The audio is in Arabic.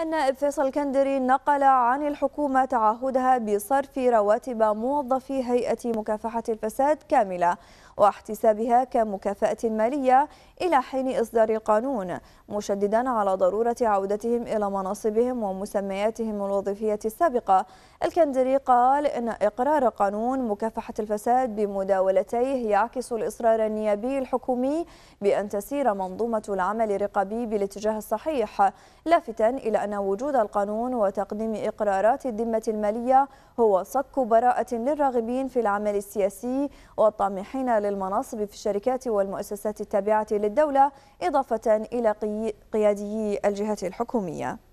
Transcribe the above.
النائب فيصل كندري نقل عن الحكومة تعهدها بصرف رواتب موظفي هيئة مكافحة الفساد كاملة واحتسابها كمكافأة مالية إلى حين إصدار القانون مشددا على ضرورة عودتهم إلى مناصبهم ومسمياتهم الوظيفية السابقة الكندري قال إن إقرار قانون مكافحة الفساد بمداولتيه يعكس الإصرار النيابي الحكومي بأن تسير منظومة العمل الرقابي بالاتجاه الصحيح لافتا إلى أن وجود القانون وتقديم إقرارات الذمة المالية هو صك براءة للراغبين في العمل السياسي والطامحين للمناصب في الشركات والمؤسسات التابعة للدولة إضافة إلى قياديي الجهة الحكومية